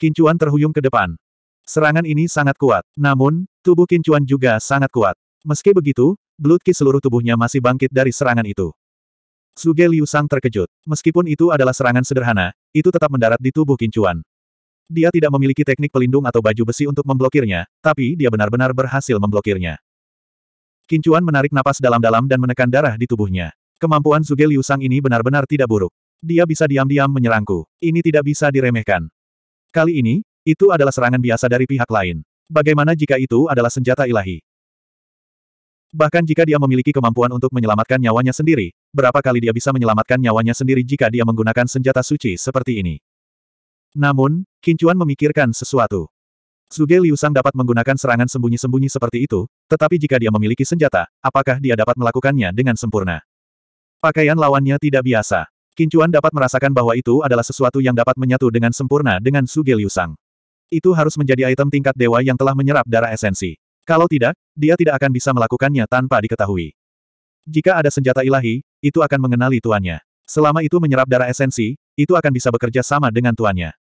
Kincuan terhuyung ke depan. Serangan ini sangat kuat. Namun, tubuh Kincuan juga sangat kuat. Meski begitu, Blood seluruh tubuhnya masih bangkit dari serangan itu. Suge Liu Sang terkejut. Meskipun itu adalah serangan sederhana, itu tetap mendarat di tubuh Kincuan. Dia tidak memiliki teknik pelindung atau baju besi untuk memblokirnya, tapi dia benar-benar berhasil memblokirnya. Kincuan menarik napas dalam-dalam dan menekan darah di tubuhnya. Kemampuan Suge Liu Sang ini benar-benar tidak buruk. Dia bisa diam-diam menyerangku. Ini tidak bisa diremehkan. Kali ini, itu adalah serangan biasa dari pihak lain. Bagaimana jika itu adalah senjata ilahi? Bahkan jika dia memiliki kemampuan untuk menyelamatkan nyawanya sendiri, berapa kali dia bisa menyelamatkan nyawanya sendiri jika dia menggunakan senjata suci seperti ini? Namun, Kincuan memikirkan sesuatu. Suge Liusang dapat menggunakan serangan sembunyi-sembunyi seperti itu, tetapi jika dia memiliki senjata, apakah dia dapat melakukannya dengan sempurna? Pakaian lawannya tidak biasa. Kincuan dapat merasakan bahwa itu adalah sesuatu yang dapat menyatu dengan sempurna dengan Sugil Liu Itu harus menjadi item tingkat dewa yang telah menyerap darah esensi. Kalau tidak, dia tidak akan bisa melakukannya tanpa diketahui. Jika ada senjata ilahi, itu akan mengenali tuannya. Selama itu menyerap darah esensi, itu akan bisa bekerja sama dengan tuannya.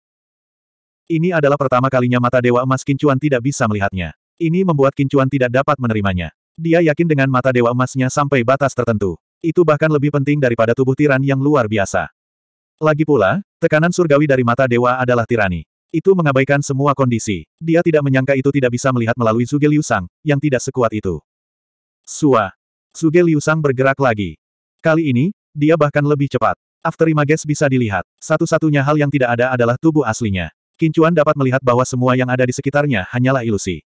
Ini adalah pertama kalinya mata Dewa Emas Kincuan tidak bisa melihatnya. Ini membuat Kincuan tidak dapat menerimanya. Dia yakin dengan mata Dewa Emasnya sampai batas tertentu. Itu bahkan lebih penting daripada tubuh tiran yang luar biasa. Lagi pula, tekanan surgawi dari mata dewa adalah tirani. Itu mengabaikan semua kondisi. Dia tidak menyangka itu tidak bisa melihat melalui Zuge Liusang, yang tidak sekuat itu. Sua. Zuge Liusang bergerak lagi. Kali ini, dia bahkan lebih cepat. After Images bisa dilihat. Satu-satunya hal yang tidak ada adalah tubuh aslinya. Kincuan dapat melihat bahwa semua yang ada di sekitarnya hanyalah ilusi.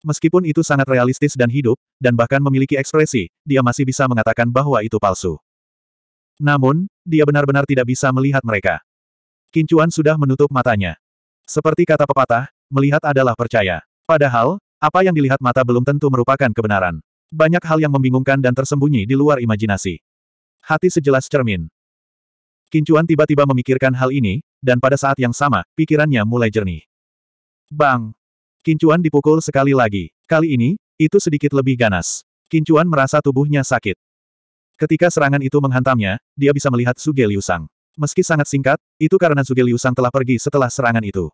Meskipun itu sangat realistis dan hidup, dan bahkan memiliki ekspresi, dia masih bisa mengatakan bahwa itu palsu. Namun, dia benar-benar tidak bisa melihat mereka. Kincuan sudah menutup matanya. Seperti kata pepatah, melihat adalah percaya. Padahal, apa yang dilihat mata belum tentu merupakan kebenaran. Banyak hal yang membingungkan dan tersembunyi di luar imajinasi. Hati sejelas cermin. Kincuan tiba-tiba memikirkan hal ini, dan pada saat yang sama, pikirannya mulai jernih. Bang! Kincuan dipukul sekali lagi. Kali ini, itu sedikit lebih ganas. Kincuan merasa tubuhnya sakit. Ketika serangan itu menghantamnya, dia bisa melihat Suge Liu Meski sangat singkat, itu karena Suge Liu telah pergi setelah serangan itu.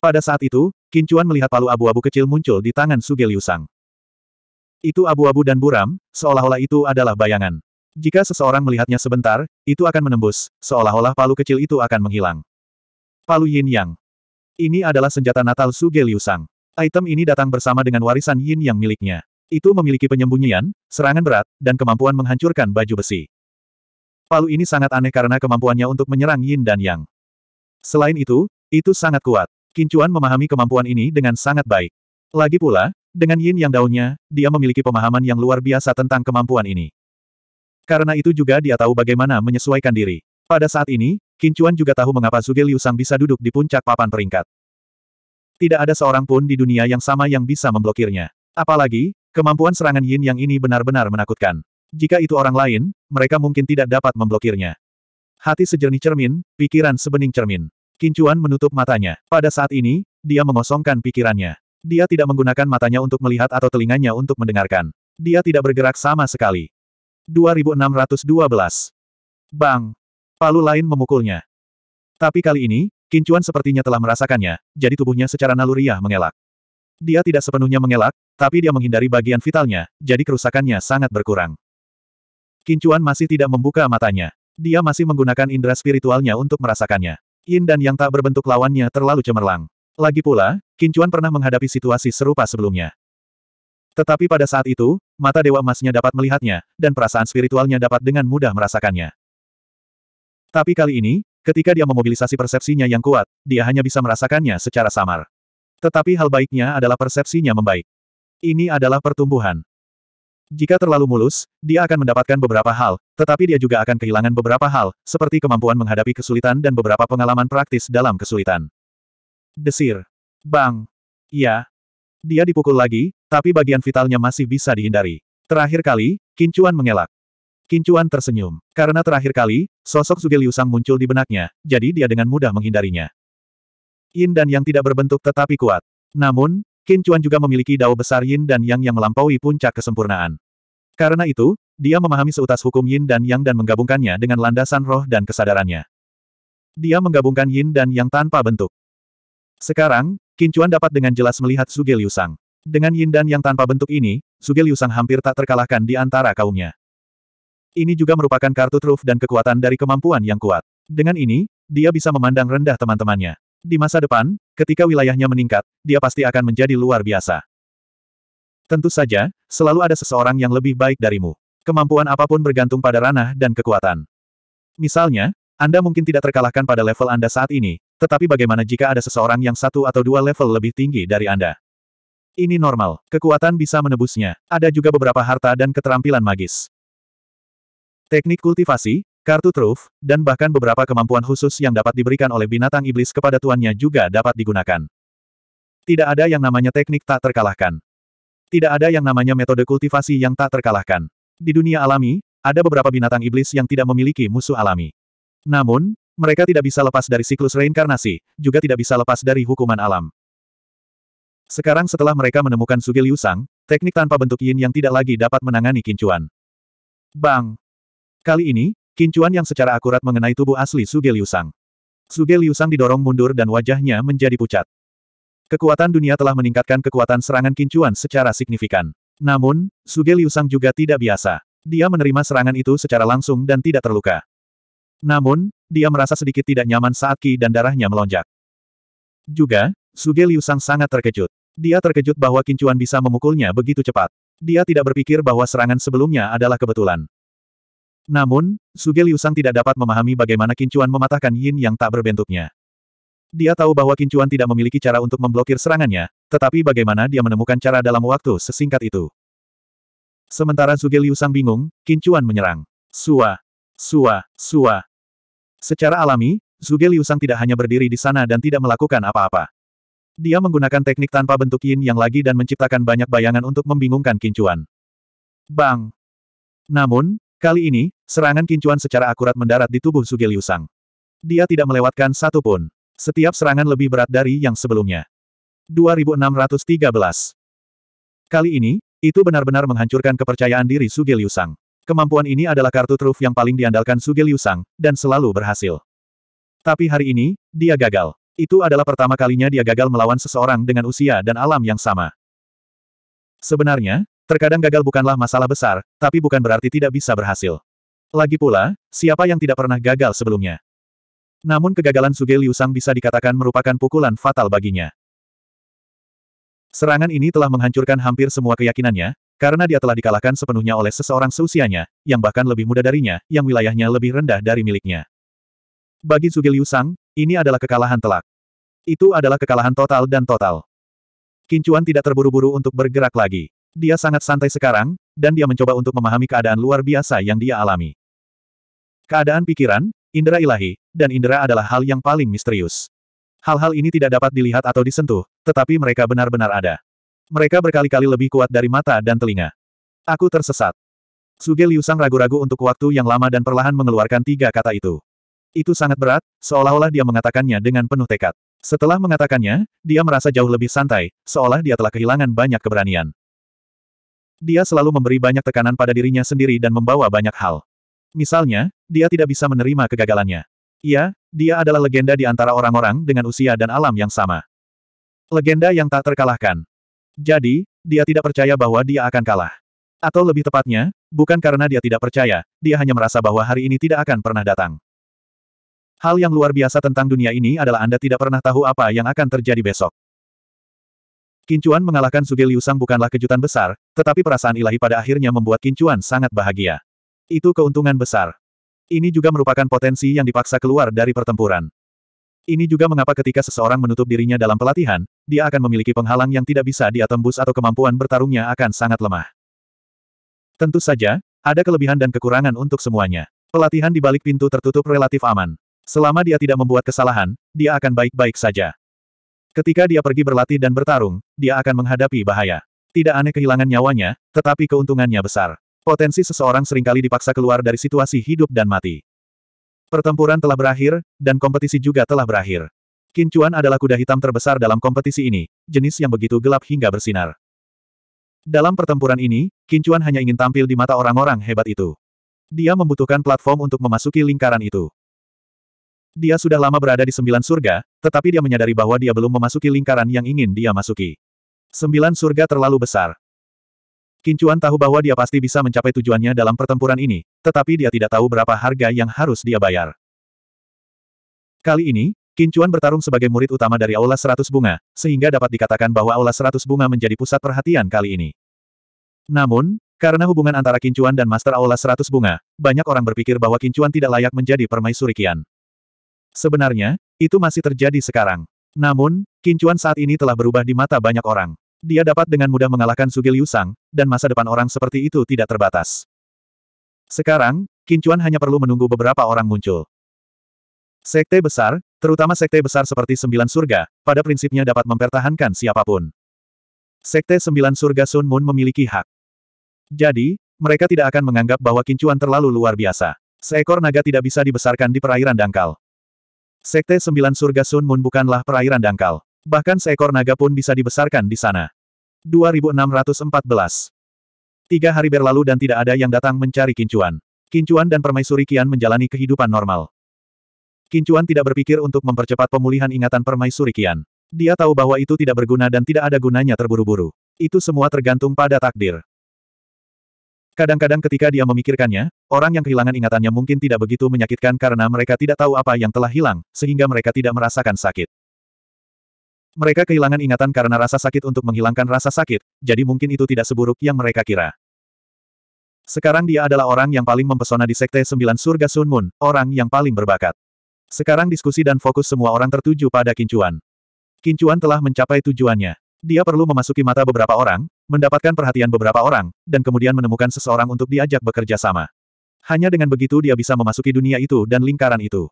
Pada saat itu, Kincuan melihat palu abu-abu kecil muncul di tangan Suge Liu Itu abu-abu dan buram, seolah-olah itu adalah bayangan. Jika seseorang melihatnya sebentar, itu akan menembus, seolah-olah palu kecil itu akan menghilang. Palu Yin Yang. Ini adalah senjata Natal Suge Liu Sang. Item ini datang bersama dengan warisan Yin yang miliknya. Itu memiliki penyembunyian, serangan berat, dan kemampuan menghancurkan baju besi. Palu ini sangat aneh karena kemampuannya untuk menyerang Yin dan Yang. Selain itu, itu sangat kuat. Kincuan memahami kemampuan ini dengan sangat baik. Lagi pula, dengan Yin yang daunnya, dia memiliki pemahaman yang luar biasa tentang kemampuan ini. Karena itu juga dia tahu bagaimana menyesuaikan diri. Pada saat ini, Kincuan juga tahu mengapa Zuge Liu Sang bisa duduk di puncak papan peringkat. Tidak ada seorang pun di dunia yang sama yang bisa memblokirnya. Apalagi, kemampuan serangan Yin yang ini benar-benar menakutkan. Jika itu orang lain, mereka mungkin tidak dapat memblokirnya. Hati sejernih cermin, pikiran sebening cermin. Kincuan menutup matanya. Pada saat ini, dia mengosongkan pikirannya. Dia tidak menggunakan matanya untuk melihat atau telinganya untuk mendengarkan. Dia tidak bergerak sama sekali. 2612 Bang! Palu lain memukulnya. Tapi kali ini, Kincuan sepertinya telah merasakannya, jadi tubuhnya secara naluriah mengelak. Dia tidak sepenuhnya mengelak, tapi dia menghindari bagian vitalnya, jadi kerusakannya sangat berkurang. Kincuan masih tidak membuka matanya. Dia masih menggunakan indera spiritualnya untuk merasakannya. Yin dan yang tak berbentuk lawannya terlalu cemerlang. Lagi pula, Kincuan pernah menghadapi situasi serupa sebelumnya. Tetapi pada saat itu, mata Dewa Emasnya dapat melihatnya, dan perasaan spiritualnya dapat dengan mudah merasakannya. Tapi kali ini, ketika dia memobilisasi persepsinya yang kuat, dia hanya bisa merasakannya secara samar. Tetapi hal baiknya adalah persepsinya membaik. Ini adalah pertumbuhan. Jika terlalu mulus, dia akan mendapatkan beberapa hal, tetapi dia juga akan kehilangan beberapa hal, seperti kemampuan menghadapi kesulitan dan beberapa pengalaman praktis dalam kesulitan. Desir. Bang. Ya. Dia dipukul lagi, tapi bagian vitalnya masih bisa dihindari. Terakhir kali, Kincuan mengelak. Kincuan tersenyum. Karena terakhir kali, sosok Suge Liu muncul di benaknya, jadi dia dengan mudah menghindarinya. Yin dan Yang tidak berbentuk tetapi kuat. Namun, Kincuan juga memiliki dao besar Yin dan Yang yang melampaui puncak kesempurnaan. Karena itu, dia memahami seutas hukum Yin dan Yang dan menggabungkannya dengan landasan roh dan kesadarannya. Dia menggabungkan Yin dan Yang tanpa bentuk. Sekarang, Kincuan dapat dengan jelas melihat Suge Liu Dengan Yin dan Yang tanpa bentuk ini, Suge Liu hampir tak terkalahkan di antara kaumnya. Ini juga merupakan kartu truf dan kekuatan dari kemampuan yang kuat. Dengan ini, dia bisa memandang rendah teman-temannya. Di masa depan, ketika wilayahnya meningkat, dia pasti akan menjadi luar biasa. Tentu saja, selalu ada seseorang yang lebih baik darimu. Kemampuan apapun bergantung pada ranah dan kekuatan. Misalnya, Anda mungkin tidak terkalahkan pada level Anda saat ini, tetapi bagaimana jika ada seseorang yang satu atau dua level lebih tinggi dari Anda? Ini normal, kekuatan bisa menebusnya. Ada juga beberapa harta dan keterampilan magis. Teknik kultivasi, kartu truf, dan bahkan beberapa kemampuan khusus yang dapat diberikan oleh binatang iblis kepada tuannya juga dapat digunakan. Tidak ada yang namanya teknik tak terkalahkan. Tidak ada yang namanya metode kultivasi yang tak terkalahkan. Di dunia alami, ada beberapa binatang iblis yang tidak memiliki musuh alami. Namun, mereka tidak bisa lepas dari siklus reinkarnasi, juga tidak bisa lepas dari hukuman alam. Sekarang setelah mereka menemukan Sugil Yusang, teknik tanpa bentuk yin yang tidak lagi dapat menangani kincuan. Bang! Kali ini, kincuan yang secara akurat mengenai tubuh asli Suge Liusang. Suge Liusang didorong mundur dan wajahnya menjadi pucat. Kekuatan dunia telah meningkatkan kekuatan serangan kincuan secara signifikan. Namun, Suge Liusang juga tidak biasa. Dia menerima serangan itu secara langsung dan tidak terluka. Namun, dia merasa sedikit tidak nyaman saat Ki dan darahnya melonjak. Juga, Suge Liusang sangat terkejut. Dia terkejut bahwa kincuan bisa memukulnya begitu cepat. Dia tidak berpikir bahwa serangan sebelumnya adalah kebetulan. Namun, Suge Liusang tidak dapat memahami bagaimana Kincuan mematahkan yin yang tak berbentuknya. Dia tahu bahwa Kincuan tidak memiliki cara untuk memblokir serangannya, tetapi bagaimana dia menemukan cara dalam waktu sesingkat itu. Sementara Suge Liusang bingung, Kincuan menyerang. Sua, sua, sua. Secara alami, Sugeliusang Liusang tidak hanya berdiri di sana dan tidak melakukan apa-apa. Dia menggunakan teknik tanpa bentuk yin yang lagi dan menciptakan banyak bayangan untuk membingungkan Kincuan. Bang! Namun, Kali ini, serangan kincuan secara akurat mendarat di tubuh Suge Liu Sang. Dia tidak melewatkan satu pun. Setiap serangan lebih berat dari yang sebelumnya. 2613. Kali ini, itu benar-benar menghancurkan kepercayaan diri Suge Liu Sang. Kemampuan ini adalah kartu truf yang paling diandalkan Suge Liu Sang, dan selalu berhasil. Tapi hari ini, dia gagal. Itu adalah pertama kalinya dia gagal melawan seseorang dengan usia dan alam yang sama. Sebenarnya, Terkadang gagal bukanlah masalah besar, tapi bukan berarti tidak bisa berhasil. Lagi pula, siapa yang tidak pernah gagal sebelumnya? Namun kegagalan Suge Liu Sang bisa dikatakan merupakan pukulan fatal baginya. Serangan ini telah menghancurkan hampir semua keyakinannya, karena dia telah dikalahkan sepenuhnya oleh seseorang seusianya, yang bahkan lebih muda darinya, yang wilayahnya lebih rendah dari miliknya. Bagi Suge Liu Sang, ini adalah kekalahan telak. Itu adalah kekalahan total dan total. Kincuan tidak terburu-buru untuk bergerak lagi. Dia sangat santai sekarang, dan dia mencoba untuk memahami keadaan luar biasa yang dia alami. Keadaan pikiran, indera ilahi, dan indera adalah hal yang paling misterius. Hal-hal ini tidak dapat dilihat atau disentuh, tetapi mereka benar-benar ada. Mereka berkali-kali lebih kuat dari mata dan telinga. Aku tersesat. Suge Liusang ragu-ragu untuk waktu yang lama dan perlahan mengeluarkan tiga kata itu. Itu sangat berat, seolah-olah dia mengatakannya dengan penuh tekad. Setelah mengatakannya, dia merasa jauh lebih santai, seolah dia telah kehilangan banyak keberanian. Dia selalu memberi banyak tekanan pada dirinya sendiri dan membawa banyak hal. Misalnya, dia tidak bisa menerima kegagalannya. Iya, dia adalah legenda di antara orang-orang dengan usia dan alam yang sama. Legenda yang tak terkalahkan. Jadi, dia tidak percaya bahwa dia akan kalah. Atau lebih tepatnya, bukan karena dia tidak percaya, dia hanya merasa bahwa hari ini tidak akan pernah datang. Hal yang luar biasa tentang dunia ini adalah Anda tidak pernah tahu apa yang akan terjadi besok. Kincuan mengalahkan Suge Liu bukanlah kejutan besar, tetapi perasaan ilahi pada akhirnya membuat Kincuan sangat bahagia. Itu keuntungan besar. Ini juga merupakan potensi yang dipaksa keluar dari pertempuran. Ini juga mengapa ketika seseorang menutup dirinya dalam pelatihan, dia akan memiliki penghalang yang tidak bisa dia tembus atau kemampuan bertarungnya akan sangat lemah. Tentu saja, ada kelebihan dan kekurangan untuk semuanya. Pelatihan di balik pintu tertutup relatif aman. Selama dia tidak membuat kesalahan, dia akan baik-baik saja. Ketika dia pergi berlatih dan bertarung, dia akan menghadapi bahaya. Tidak aneh kehilangan nyawanya, tetapi keuntungannya besar. Potensi seseorang seringkali dipaksa keluar dari situasi hidup dan mati. Pertempuran telah berakhir, dan kompetisi juga telah berakhir. Kincuan adalah kuda hitam terbesar dalam kompetisi ini, jenis yang begitu gelap hingga bersinar. Dalam pertempuran ini, Kincuan hanya ingin tampil di mata orang-orang hebat itu. Dia membutuhkan platform untuk memasuki lingkaran itu. Dia sudah lama berada di sembilan surga, tetapi dia menyadari bahwa dia belum memasuki lingkaran yang ingin dia masuki. Sembilan surga terlalu besar. Kincuan tahu bahwa dia pasti bisa mencapai tujuannya dalam pertempuran ini, tetapi dia tidak tahu berapa harga yang harus dia bayar. Kali ini, Kincuan bertarung sebagai murid utama dari Aula Seratus Bunga, sehingga dapat dikatakan bahwa Aula Seratus Bunga menjadi pusat perhatian kali ini. Namun, karena hubungan antara Kincuan dan Master Aula Seratus Bunga, banyak orang berpikir bahwa Kincuan tidak layak menjadi permaisuri Kian. Sebenarnya, itu masih terjadi sekarang. Namun, Kincuan saat ini telah berubah di mata banyak orang. Dia dapat dengan mudah mengalahkan Sugil Yusang, dan masa depan orang seperti itu tidak terbatas. Sekarang, Kincuan hanya perlu menunggu beberapa orang muncul. Sekte besar, terutama sekte besar seperti Sembilan Surga, pada prinsipnya dapat mempertahankan siapapun. Sekte Sembilan Surga Sun Moon memiliki hak. Jadi, mereka tidak akan menganggap bahwa Kincuan terlalu luar biasa. Seekor naga tidak bisa dibesarkan di perairan dangkal. Sekte Sembilan Surga Sun Moon bukanlah perairan dangkal. Bahkan seekor naga pun bisa dibesarkan di sana. 2614 Tiga hari berlalu dan tidak ada yang datang mencari Kincuan. Kincuan dan Permaisuri Kian menjalani kehidupan normal. Kincuan tidak berpikir untuk mempercepat pemulihan ingatan Permaisuri Kian. Dia tahu bahwa itu tidak berguna dan tidak ada gunanya terburu-buru. Itu semua tergantung pada takdir. Kadang-kadang ketika dia memikirkannya, orang yang kehilangan ingatannya mungkin tidak begitu menyakitkan karena mereka tidak tahu apa yang telah hilang, sehingga mereka tidak merasakan sakit. Mereka kehilangan ingatan karena rasa sakit untuk menghilangkan rasa sakit, jadi mungkin itu tidak seburuk yang mereka kira. Sekarang dia adalah orang yang paling mempesona di Sekte Sembilan Surga Sun Moon, orang yang paling berbakat. Sekarang diskusi dan fokus semua orang tertuju pada Kincuan. Kincuan telah mencapai tujuannya. Dia perlu memasuki mata beberapa orang, mendapatkan perhatian beberapa orang, dan kemudian menemukan seseorang untuk diajak bekerja sama. Hanya dengan begitu dia bisa memasuki dunia itu dan lingkaran itu.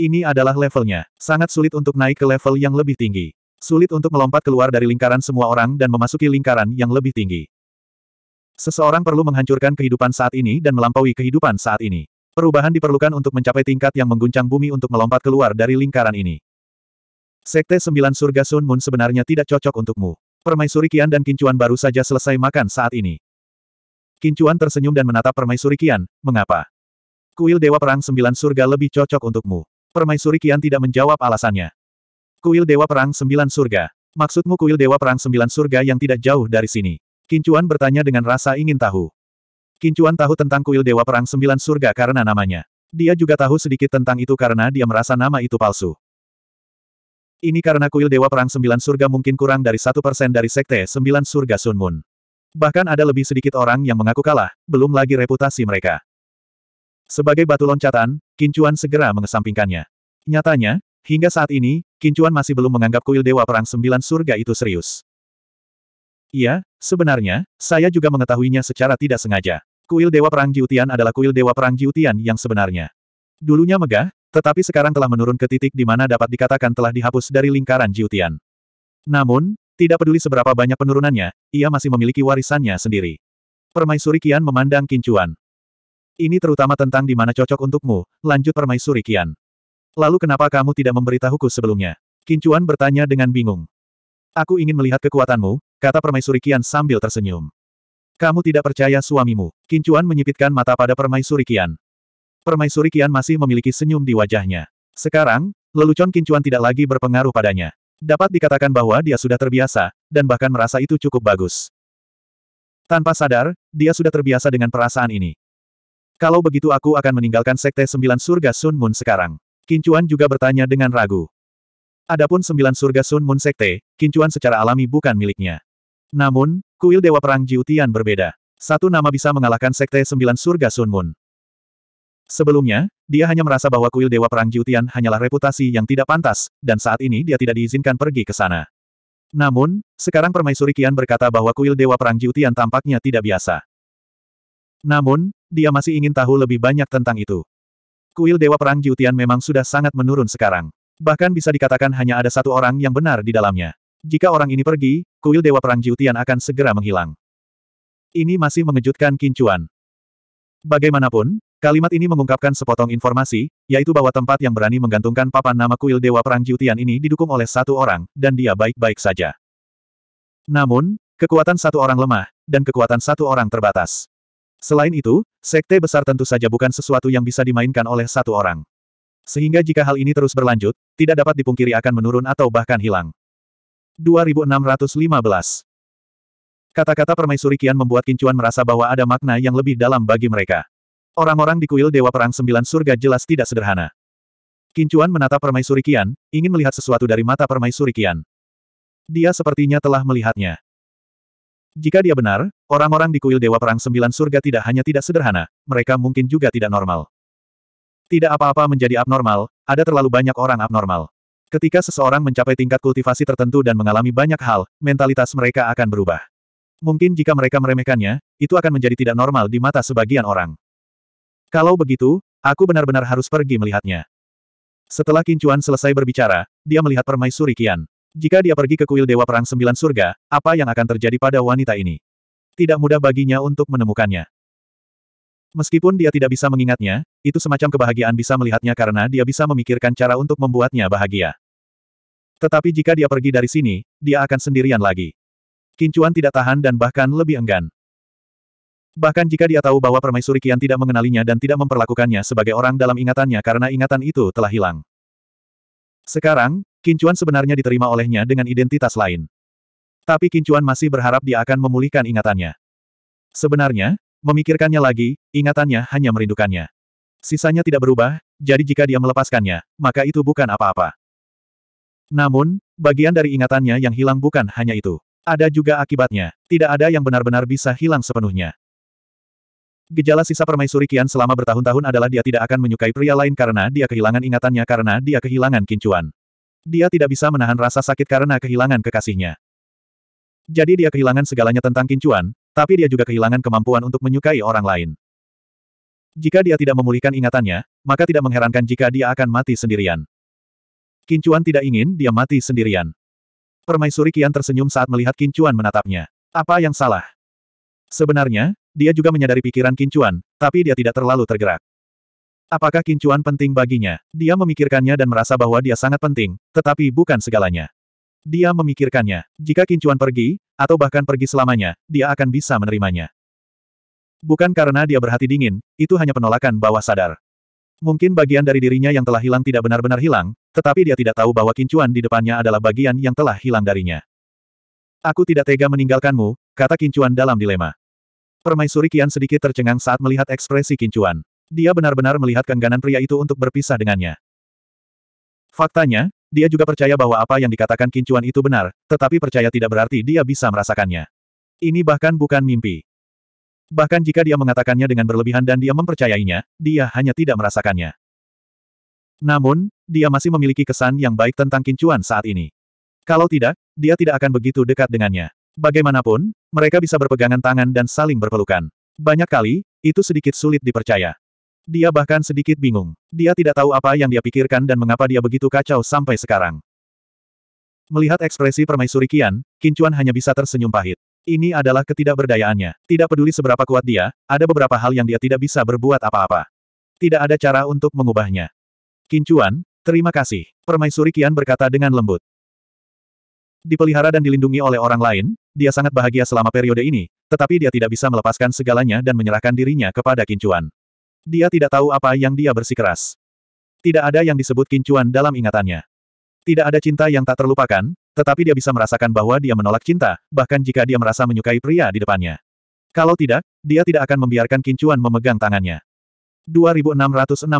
Ini adalah levelnya. Sangat sulit untuk naik ke level yang lebih tinggi. Sulit untuk melompat keluar dari lingkaran semua orang dan memasuki lingkaran yang lebih tinggi. Seseorang perlu menghancurkan kehidupan saat ini dan melampaui kehidupan saat ini. Perubahan diperlukan untuk mencapai tingkat yang mengguncang bumi untuk melompat keluar dari lingkaran ini. Sekte Sembilan Surga Sun Moon sebenarnya tidak cocok untukmu. Permaisuri Kian dan Kincuan baru saja selesai makan saat ini. Kincuan tersenyum dan menatap Permaisuri Kian, mengapa? Kuil Dewa Perang Sembilan Surga lebih cocok untukmu. Permaisuri Kian tidak menjawab alasannya. Kuil Dewa Perang Sembilan Surga. Maksudmu kuil Dewa Perang Sembilan Surga yang tidak jauh dari sini? Kincuan bertanya dengan rasa ingin tahu. Kincuan tahu tentang kuil Dewa Perang Sembilan Surga karena namanya. Dia juga tahu sedikit tentang itu karena dia merasa nama itu palsu. Ini karena kuil Dewa Perang Sembilan Surga mungkin kurang dari satu persen dari Sekte Sembilan Surga Sun Moon. Bahkan ada lebih sedikit orang yang mengaku kalah, belum lagi reputasi mereka. Sebagai batu loncatan, Kincuan segera mengesampingkannya. Nyatanya, hingga saat ini, Kincuan masih belum menganggap kuil Dewa Perang Sembilan Surga itu serius. Iya, sebenarnya, saya juga mengetahuinya secara tidak sengaja. Kuil Dewa Perang Jiutian adalah kuil Dewa Perang Jiutian yang sebenarnya. Dulunya megah, tetapi sekarang telah menurun ke titik di mana dapat dikatakan telah dihapus dari lingkaran Jiutian. Namun, tidak peduli seberapa banyak penurunannya, ia masih memiliki warisannya sendiri. Permaisuri Kian memandang Kincuan. Ini terutama tentang di mana cocok untukmu, lanjut Permaisuri Kian. Lalu kenapa kamu tidak memberitahuku sebelumnya? Kincuan bertanya dengan bingung. Aku ingin melihat kekuatanmu, kata Permaisuri Kian sambil tersenyum. Kamu tidak percaya suamimu. Kincuan menyipitkan mata pada Permaisuri Kian. Permaisuri Kian masih memiliki senyum di wajahnya. Sekarang, lelucon kincuan tidak lagi berpengaruh padanya. Dapat dikatakan bahwa dia sudah terbiasa, dan bahkan merasa itu cukup bagus. Tanpa sadar, dia sudah terbiasa dengan perasaan ini. Kalau begitu aku akan meninggalkan Sekte Sembilan Surga Sun Moon sekarang. Kincuan juga bertanya dengan ragu. Adapun Sembilan Surga Sun Moon Sekte, Kincuan secara alami bukan miliknya. Namun, kuil Dewa Perang Jiutian berbeda. Satu nama bisa mengalahkan Sekte Sembilan Surga Sun Moon. Sebelumnya, dia hanya merasa bahwa kuil Dewa Perang Jiutian hanyalah reputasi yang tidak pantas, dan saat ini dia tidak diizinkan pergi ke sana. Namun, sekarang Permaisuri Kian berkata bahwa kuil Dewa Perang Jiutian tampaknya tidak biasa. Namun, dia masih ingin tahu lebih banyak tentang itu. Kuil Dewa Perang Jiutian memang sudah sangat menurun sekarang. Bahkan bisa dikatakan hanya ada satu orang yang benar di dalamnya. Jika orang ini pergi, kuil Dewa Perang Jiutian akan segera menghilang. Ini masih mengejutkan Kincuan. Bagaimanapun, Kalimat ini mengungkapkan sepotong informasi, yaitu bahwa tempat yang berani menggantungkan papan nama kuil Dewa Perang Jiutian ini didukung oleh satu orang, dan dia baik-baik saja. Namun, kekuatan satu orang lemah, dan kekuatan satu orang terbatas. Selain itu, sekte besar tentu saja bukan sesuatu yang bisa dimainkan oleh satu orang. Sehingga jika hal ini terus berlanjut, tidak dapat dipungkiri akan menurun atau bahkan hilang. 2615 Kata-kata permaisuri Kian membuat Kincuan merasa bahwa ada makna yang lebih dalam bagi mereka. Orang-orang di kuil Dewa Perang Sembilan Surga jelas tidak sederhana. Kincuan menatap Permaisuri Kian, ingin melihat sesuatu dari mata Permaisuri Kian. Dia sepertinya telah melihatnya. Jika dia benar, orang-orang di kuil Dewa Perang Sembilan Surga tidak hanya tidak sederhana, mereka mungkin juga tidak normal. Tidak apa-apa menjadi abnormal, ada terlalu banyak orang abnormal. Ketika seseorang mencapai tingkat kultivasi tertentu dan mengalami banyak hal, mentalitas mereka akan berubah. Mungkin jika mereka meremehkannya, itu akan menjadi tidak normal di mata sebagian orang. Kalau begitu, aku benar-benar harus pergi melihatnya. Setelah Kincuan selesai berbicara, dia melihat permaisuri Kian. Jika dia pergi ke kuil Dewa Perang Sembilan Surga, apa yang akan terjadi pada wanita ini? Tidak mudah baginya untuk menemukannya. Meskipun dia tidak bisa mengingatnya, itu semacam kebahagiaan bisa melihatnya karena dia bisa memikirkan cara untuk membuatnya bahagia. Tetapi jika dia pergi dari sini, dia akan sendirian lagi. Kincuan tidak tahan dan bahkan lebih enggan. Bahkan jika dia tahu bahwa permaisuri Kian tidak mengenalinya dan tidak memperlakukannya sebagai orang dalam ingatannya karena ingatan itu telah hilang. Sekarang, Kincuan sebenarnya diterima olehnya dengan identitas lain. Tapi Kincuan masih berharap dia akan memulihkan ingatannya. Sebenarnya, memikirkannya lagi, ingatannya hanya merindukannya. Sisanya tidak berubah, jadi jika dia melepaskannya, maka itu bukan apa-apa. Namun, bagian dari ingatannya yang hilang bukan hanya itu. Ada juga akibatnya, tidak ada yang benar-benar bisa hilang sepenuhnya. Gejala sisa permaisuri Kian selama bertahun-tahun adalah dia tidak akan menyukai pria lain karena dia kehilangan ingatannya karena dia kehilangan kincuan. Dia tidak bisa menahan rasa sakit karena kehilangan kekasihnya. Jadi dia kehilangan segalanya tentang kincuan, tapi dia juga kehilangan kemampuan untuk menyukai orang lain. Jika dia tidak memulihkan ingatannya, maka tidak mengherankan jika dia akan mati sendirian. Kincuan tidak ingin dia mati sendirian. Permaisuri Kian tersenyum saat melihat Kincuan menatapnya. Apa yang salah? Sebenarnya, dia juga menyadari pikiran Kincuan, tapi dia tidak terlalu tergerak. Apakah Kincuan penting baginya? Dia memikirkannya dan merasa bahwa dia sangat penting, tetapi bukan segalanya. Dia memikirkannya, jika Kincuan pergi, atau bahkan pergi selamanya, dia akan bisa menerimanya. Bukan karena dia berhati dingin, itu hanya penolakan bawah sadar. Mungkin bagian dari dirinya yang telah hilang tidak benar-benar hilang, tetapi dia tidak tahu bahwa Kincuan di depannya adalah bagian yang telah hilang darinya. Aku tidak tega meninggalkanmu, kata Kincuan dalam dilema. Permaisuri Kian sedikit tercengang saat melihat ekspresi Kincuan. Dia benar-benar melihat kengganan pria itu untuk berpisah dengannya. Faktanya, dia juga percaya bahwa apa yang dikatakan Kincuan itu benar, tetapi percaya tidak berarti dia bisa merasakannya. Ini bahkan bukan mimpi. Bahkan jika dia mengatakannya dengan berlebihan dan dia mempercayainya, dia hanya tidak merasakannya. Namun, dia masih memiliki kesan yang baik tentang Kincuan saat ini. Kalau tidak, dia tidak akan begitu dekat dengannya. Bagaimanapun, mereka bisa berpegangan tangan dan saling berpelukan. Banyak kali, itu sedikit sulit dipercaya. Dia bahkan sedikit bingung. Dia tidak tahu apa yang dia pikirkan dan mengapa dia begitu kacau sampai sekarang. Melihat ekspresi permaisuri Kian, Kincuan hanya bisa tersenyum pahit. Ini adalah ketidakberdayaannya. Tidak peduli seberapa kuat dia, ada beberapa hal yang dia tidak bisa berbuat apa-apa. Tidak ada cara untuk mengubahnya. Kincuan, terima kasih. Permaisuri Kian berkata dengan lembut. Dipelihara dan dilindungi oleh orang lain, dia sangat bahagia selama periode ini, tetapi dia tidak bisa melepaskan segalanya dan menyerahkan dirinya kepada Kincuan. Dia tidak tahu apa yang dia bersikeras. Tidak ada yang disebut Kincuan dalam ingatannya. Tidak ada cinta yang tak terlupakan, tetapi dia bisa merasakan bahwa dia menolak cinta, bahkan jika dia merasa menyukai pria di depannya. Kalau tidak, dia tidak akan membiarkan Kincuan memegang tangannya. 2616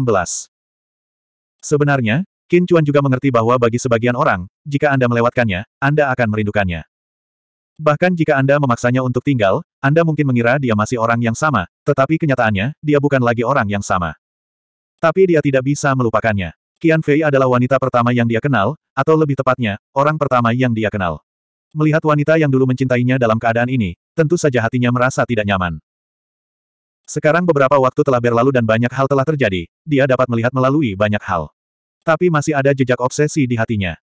Sebenarnya, Kincuan juga mengerti bahwa bagi sebagian orang, jika Anda melewatkannya, Anda akan merindukannya. Bahkan jika Anda memaksanya untuk tinggal, Anda mungkin mengira dia masih orang yang sama, tetapi kenyataannya, dia bukan lagi orang yang sama. Tapi dia tidak bisa melupakannya. Qian Fei adalah wanita pertama yang dia kenal, atau lebih tepatnya, orang pertama yang dia kenal. Melihat wanita yang dulu mencintainya dalam keadaan ini, tentu saja hatinya merasa tidak nyaman. Sekarang beberapa waktu telah berlalu dan banyak hal telah terjadi, dia dapat melihat melalui banyak hal. Tapi masih ada jejak obsesi di hatinya.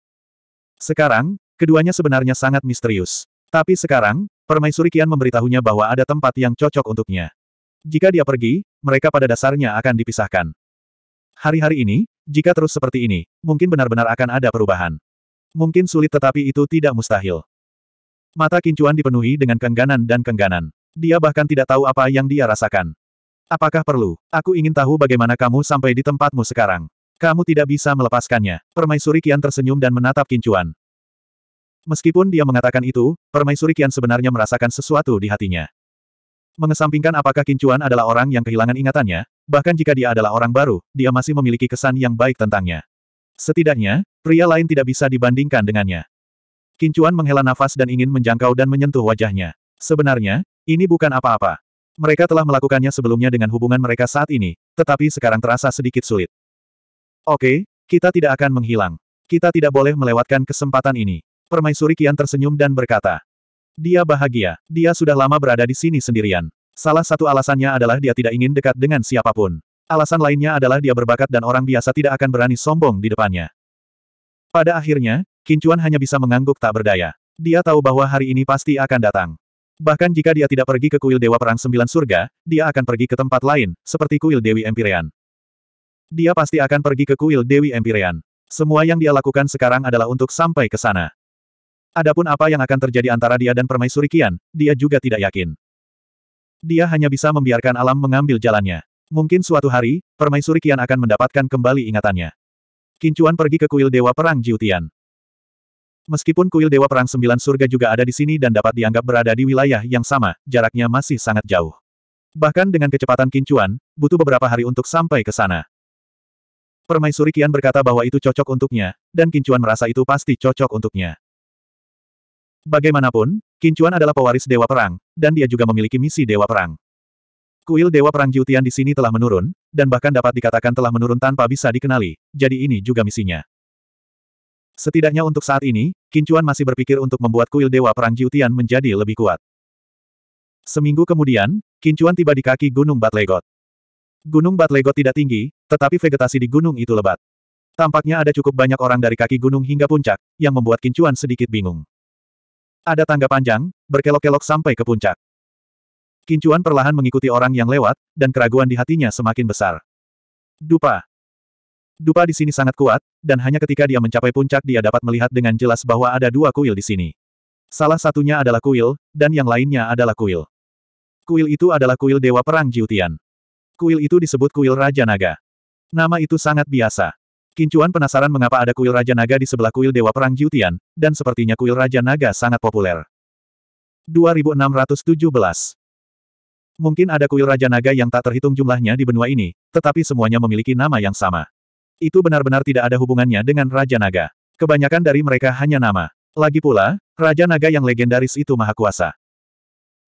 Sekarang, keduanya sebenarnya sangat misterius. Tapi sekarang, Permaisuri Kian memberitahunya bahwa ada tempat yang cocok untuknya. Jika dia pergi, mereka pada dasarnya akan dipisahkan. Hari-hari ini, jika terus seperti ini, mungkin benar-benar akan ada perubahan. Mungkin sulit tetapi itu tidak mustahil. Mata Kincuan dipenuhi dengan kengganan dan kengganan. Dia bahkan tidak tahu apa yang dia rasakan. Apakah perlu? Aku ingin tahu bagaimana kamu sampai di tempatmu sekarang. Kamu tidak bisa melepaskannya. Permaisuri Kian tersenyum dan menatap Kincuan. Meskipun dia mengatakan itu, Permaisuri Kian sebenarnya merasakan sesuatu di hatinya. Mengesampingkan apakah Kincuan adalah orang yang kehilangan ingatannya, bahkan jika dia adalah orang baru, dia masih memiliki kesan yang baik tentangnya. Setidaknya, pria lain tidak bisa dibandingkan dengannya. Kincuan menghela nafas dan ingin menjangkau dan menyentuh wajahnya. Sebenarnya, ini bukan apa-apa. Mereka telah melakukannya sebelumnya dengan hubungan mereka saat ini, tetapi sekarang terasa sedikit sulit. Oke, kita tidak akan menghilang. Kita tidak boleh melewatkan kesempatan ini. Permaisuri Kian tersenyum dan berkata. Dia bahagia. Dia sudah lama berada di sini sendirian. Salah satu alasannya adalah dia tidak ingin dekat dengan siapapun. Alasan lainnya adalah dia berbakat dan orang biasa tidak akan berani sombong di depannya. Pada akhirnya, Kincuan hanya bisa mengangguk tak berdaya. Dia tahu bahwa hari ini pasti akan datang. Bahkan jika dia tidak pergi ke kuil Dewa Perang Sembilan Surga, dia akan pergi ke tempat lain, seperti kuil Dewi Empirean. Dia pasti akan pergi ke kuil Dewi Empirean. Semua yang dia lakukan sekarang adalah untuk sampai ke sana. Adapun apa yang akan terjadi antara dia dan Permaisuri Kian, dia juga tidak yakin. Dia hanya bisa membiarkan alam mengambil jalannya. Mungkin suatu hari, Permaisuri Kian akan mendapatkan kembali ingatannya. Kincuan pergi ke kuil Dewa Perang Jiutian. Meskipun kuil Dewa Perang Sembilan Surga juga ada di sini dan dapat dianggap berada di wilayah yang sama, jaraknya masih sangat jauh. Bahkan dengan kecepatan Kincuan, butuh beberapa hari untuk sampai ke sana. Permaisuri Kian berkata bahwa itu cocok untuknya, dan Kincuan merasa itu pasti cocok untuknya. Bagaimanapun, Kincuan adalah pewaris Dewa Perang, dan dia juga memiliki misi Dewa Perang. Kuil Dewa Perang Jiutian di sini telah menurun, dan bahkan dapat dikatakan telah menurun tanpa bisa dikenali, jadi ini juga misinya. Setidaknya untuk saat ini, Kincuan masih berpikir untuk membuat kuil Dewa Perang Jiutian menjadi lebih kuat. Seminggu kemudian, Kincuan tiba di kaki Gunung Batlegot. Gunung Batlegot tidak tinggi, tetapi vegetasi di gunung itu lebat. Tampaknya ada cukup banyak orang dari kaki gunung hingga puncak, yang membuat Kincuan sedikit bingung. Ada tangga panjang, berkelok-kelok sampai ke puncak. Kincuan perlahan mengikuti orang yang lewat, dan keraguan di hatinya semakin besar. Dupa. Dupa di sini sangat kuat, dan hanya ketika dia mencapai puncak dia dapat melihat dengan jelas bahwa ada dua kuil di sini. Salah satunya adalah kuil, dan yang lainnya adalah kuil. Kuil itu adalah kuil Dewa Perang Jiutian. Kuil itu disebut kuil Raja Naga. Nama itu sangat biasa. Kincuan penasaran mengapa ada kuil Raja Naga di sebelah kuil Dewa Perang Jutian, dan sepertinya kuil Raja Naga sangat populer. 2617 Mungkin ada kuil Raja Naga yang tak terhitung jumlahnya di benua ini, tetapi semuanya memiliki nama yang sama. Itu benar-benar tidak ada hubungannya dengan Raja Naga. Kebanyakan dari mereka hanya nama. Lagi pula, Raja Naga yang legendaris itu maha kuasa.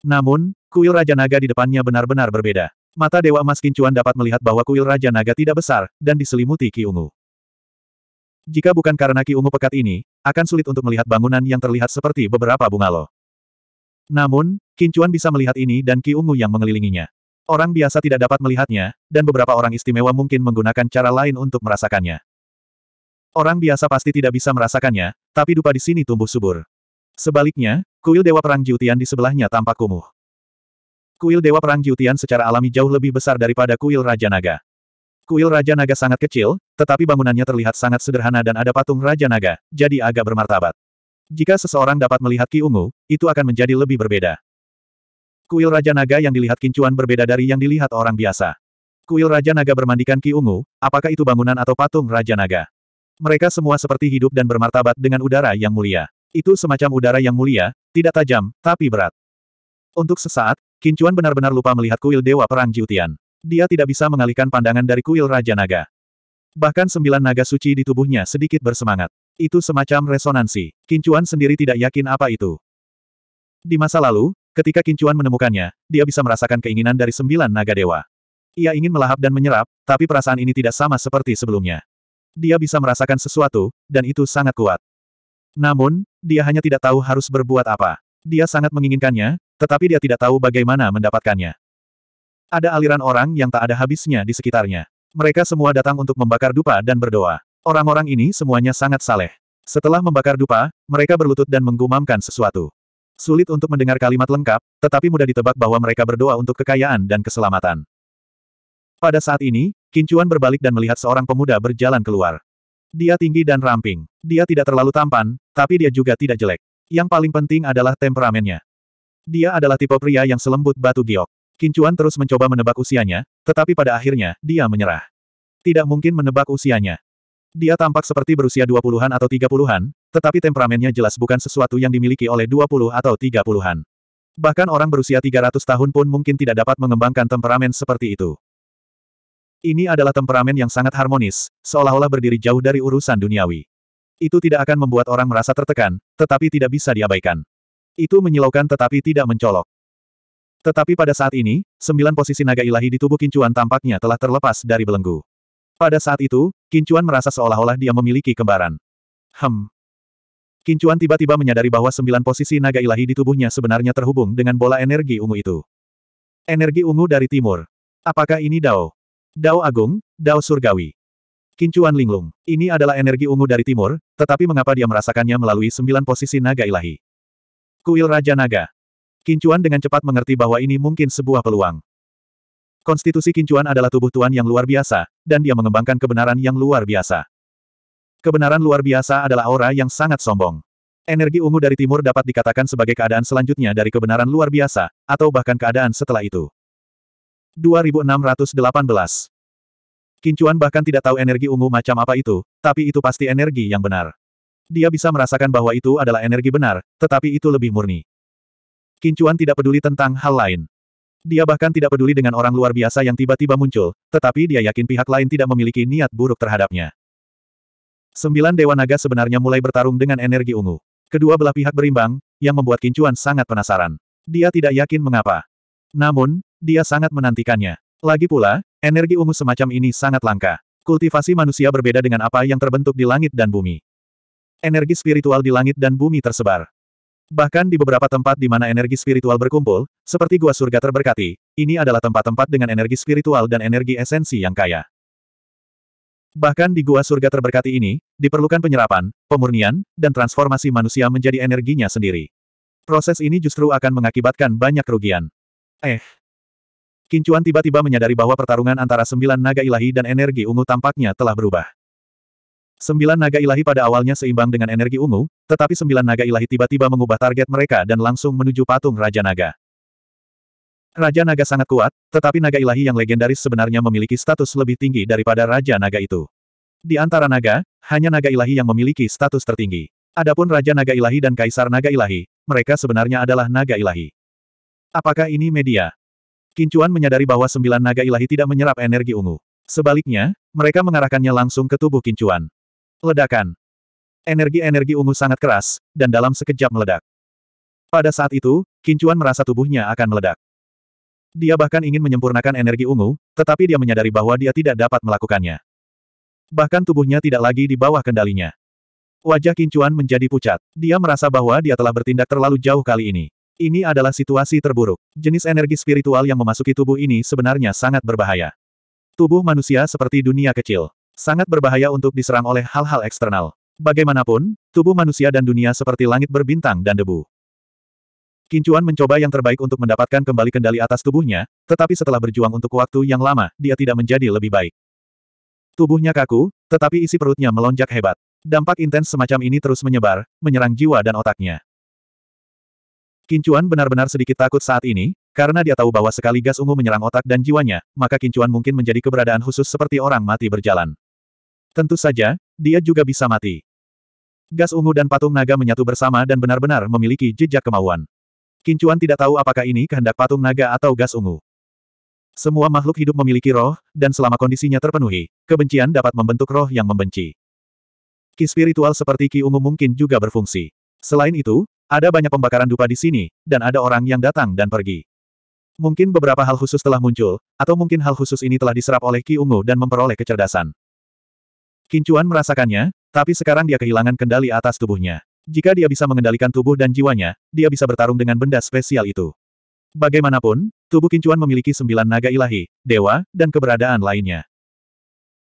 Namun, kuil Raja Naga di depannya benar-benar berbeda. Mata Dewa Emas Kincuan dapat melihat bahwa kuil Raja Naga tidak besar, dan diselimuti ki ungu. Jika bukan karena ki ungu pekat ini, akan sulit untuk melihat bangunan yang terlihat seperti beberapa bungalow. Namun, Kincuan bisa melihat ini dan ki ungu yang mengelilinginya. Orang biasa tidak dapat melihatnya, dan beberapa orang istimewa mungkin menggunakan cara lain untuk merasakannya. Orang biasa pasti tidak bisa merasakannya, tapi dupa di sini tumbuh subur. Sebaliknya, kuil Dewa Perang Jiutian di sebelahnya tampak kumuh. Kuil Dewa Perang Jiutian secara alami jauh lebih besar daripada kuil Raja Naga. Kuil Raja Naga sangat kecil, tetapi bangunannya terlihat sangat sederhana dan ada patung Raja Naga, jadi agak bermartabat. Jika seseorang dapat melihat Ki Ungu, itu akan menjadi lebih berbeda. Kuil Raja Naga yang dilihat Kincuan berbeda dari yang dilihat orang biasa. Kuil Raja Naga bermandikan Ki Ungu, apakah itu bangunan atau patung Raja Naga? Mereka semua seperti hidup dan bermartabat dengan udara yang mulia. Itu semacam udara yang mulia, tidak tajam, tapi berat. Untuk sesaat, Kincuan benar-benar lupa melihat kuil Dewa Perang Jiutian. Dia tidak bisa mengalihkan pandangan dari kuil Raja Naga. Bahkan sembilan naga suci di tubuhnya sedikit bersemangat. Itu semacam resonansi. Kincuan sendiri tidak yakin apa itu. Di masa lalu, ketika Kincuan menemukannya, dia bisa merasakan keinginan dari sembilan naga dewa. Ia ingin melahap dan menyerap, tapi perasaan ini tidak sama seperti sebelumnya. Dia bisa merasakan sesuatu, dan itu sangat kuat. Namun, dia hanya tidak tahu harus berbuat apa. Dia sangat menginginkannya, tetapi dia tidak tahu bagaimana mendapatkannya. Ada aliran orang yang tak ada habisnya di sekitarnya. Mereka semua datang untuk membakar dupa dan berdoa. Orang-orang ini semuanya sangat saleh. Setelah membakar dupa, mereka berlutut dan menggumamkan sesuatu. Sulit untuk mendengar kalimat lengkap, tetapi mudah ditebak bahwa mereka berdoa untuk kekayaan dan keselamatan. Pada saat ini, Kincuan berbalik dan melihat seorang pemuda berjalan keluar. Dia tinggi dan ramping. Dia tidak terlalu tampan, tapi dia juga tidak jelek. Yang paling penting adalah temperamennya. Dia adalah tipe pria yang selembut batu giok. Kincuan terus mencoba menebak usianya, tetapi pada akhirnya, dia menyerah. Tidak mungkin menebak usianya. Dia tampak seperti berusia 20-an atau 30-an, tetapi temperamennya jelas bukan sesuatu yang dimiliki oleh 20 atau 30-an. Bahkan orang berusia 300 tahun pun mungkin tidak dapat mengembangkan temperamen seperti itu. Ini adalah temperamen yang sangat harmonis, seolah-olah berdiri jauh dari urusan duniawi. Itu tidak akan membuat orang merasa tertekan, tetapi tidak bisa diabaikan. Itu menyilaukan tetapi tidak mencolok. Tetapi pada saat ini, sembilan posisi naga ilahi di tubuh Kincuan tampaknya telah terlepas dari belenggu. Pada saat itu, Kincuan merasa seolah-olah dia memiliki kembaran. Hem. Kincuan tiba-tiba menyadari bahwa sembilan posisi naga ilahi di tubuhnya sebenarnya terhubung dengan bola energi ungu itu. Energi ungu dari timur. Apakah ini Dao? Dao Agung, Dao Surgawi. Kincuan linglung. Ini adalah energi ungu dari timur, tetapi mengapa dia merasakannya melalui sembilan posisi naga ilahi? Kuil Raja Naga. Kincuan dengan cepat mengerti bahwa ini mungkin sebuah peluang. Konstitusi Kincuan adalah tubuh Tuan yang luar biasa, dan dia mengembangkan kebenaran yang luar biasa. Kebenaran luar biasa adalah aura yang sangat sombong. Energi ungu dari timur dapat dikatakan sebagai keadaan selanjutnya dari kebenaran luar biasa, atau bahkan keadaan setelah itu. 2618 Kincuan bahkan tidak tahu energi ungu macam apa itu, tapi itu pasti energi yang benar. Dia bisa merasakan bahwa itu adalah energi benar, tetapi itu lebih murni. Kincuan tidak peduli tentang hal lain. Dia bahkan tidak peduli dengan orang luar biasa yang tiba-tiba muncul, tetapi dia yakin pihak lain tidak memiliki niat buruk terhadapnya. Sembilan Dewa Naga sebenarnya mulai bertarung dengan energi ungu. Kedua belah pihak berimbang, yang membuat Kincuan sangat penasaran. Dia tidak yakin mengapa. Namun, dia sangat menantikannya. Lagi pula, energi ungu semacam ini sangat langka. Kultivasi manusia berbeda dengan apa yang terbentuk di langit dan bumi. Energi spiritual di langit dan bumi tersebar. Bahkan di beberapa tempat di mana energi spiritual berkumpul, seperti gua surga terberkati, ini adalah tempat-tempat dengan energi spiritual dan energi esensi yang kaya. Bahkan di gua surga terberkati ini, diperlukan penyerapan, pemurnian, dan transformasi manusia menjadi energinya sendiri. Proses ini justru akan mengakibatkan banyak kerugian. Eh. Kincuan tiba-tiba menyadari bahwa pertarungan antara sembilan naga ilahi dan energi ungu tampaknya telah berubah. Sembilan naga ilahi pada awalnya seimbang dengan energi ungu, tetapi sembilan naga ilahi tiba-tiba mengubah target mereka dan langsung menuju patung Raja Naga. Raja Naga sangat kuat, tetapi naga ilahi yang legendaris sebenarnya memiliki status lebih tinggi daripada Raja Naga itu. Di antara naga, hanya naga ilahi yang memiliki status tertinggi. Adapun Raja Naga Ilahi dan Kaisar Naga Ilahi, mereka sebenarnya adalah naga ilahi. Apakah ini media? Kincuan menyadari bahwa sembilan naga ilahi tidak menyerap energi ungu. Sebaliknya, mereka mengarahkannya langsung ke tubuh Kincuan. Ledakan. Energi-energi ungu sangat keras, dan dalam sekejap meledak. Pada saat itu, Kincuan merasa tubuhnya akan meledak. Dia bahkan ingin menyempurnakan energi ungu, tetapi dia menyadari bahwa dia tidak dapat melakukannya. Bahkan tubuhnya tidak lagi di bawah kendalinya. Wajah Kincuan menjadi pucat. Dia merasa bahwa dia telah bertindak terlalu jauh kali ini. Ini adalah situasi terburuk. Jenis energi spiritual yang memasuki tubuh ini sebenarnya sangat berbahaya. Tubuh manusia seperti dunia kecil. Sangat berbahaya untuk diserang oleh hal-hal eksternal. Bagaimanapun, tubuh manusia dan dunia seperti langit berbintang dan debu. Kincuan mencoba yang terbaik untuk mendapatkan kembali kendali atas tubuhnya, tetapi setelah berjuang untuk waktu yang lama, dia tidak menjadi lebih baik. Tubuhnya kaku, tetapi isi perutnya melonjak hebat. Dampak intens semacam ini terus menyebar, menyerang jiwa dan otaknya. Kincuan benar-benar sedikit takut saat ini, karena dia tahu bahwa sekali gas ungu menyerang otak dan jiwanya, maka Kincuan mungkin menjadi keberadaan khusus seperti orang mati berjalan. Tentu saja, dia juga bisa mati. Gas ungu dan patung naga menyatu bersama dan benar-benar memiliki jejak kemauan. Kincuan tidak tahu apakah ini kehendak patung naga atau gas ungu. Semua makhluk hidup memiliki roh, dan selama kondisinya terpenuhi, kebencian dapat membentuk roh yang membenci. Ki spiritual seperti ki ungu mungkin juga berfungsi. Selain itu, ada banyak pembakaran dupa di sini, dan ada orang yang datang dan pergi. Mungkin beberapa hal khusus telah muncul, atau mungkin hal khusus ini telah diserap oleh Ki Ungu dan memperoleh kecerdasan. Kincuan merasakannya, tapi sekarang dia kehilangan kendali atas tubuhnya. Jika dia bisa mengendalikan tubuh dan jiwanya, dia bisa bertarung dengan benda spesial itu. Bagaimanapun, tubuh Kincuan memiliki sembilan naga ilahi, dewa, dan keberadaan lainnya.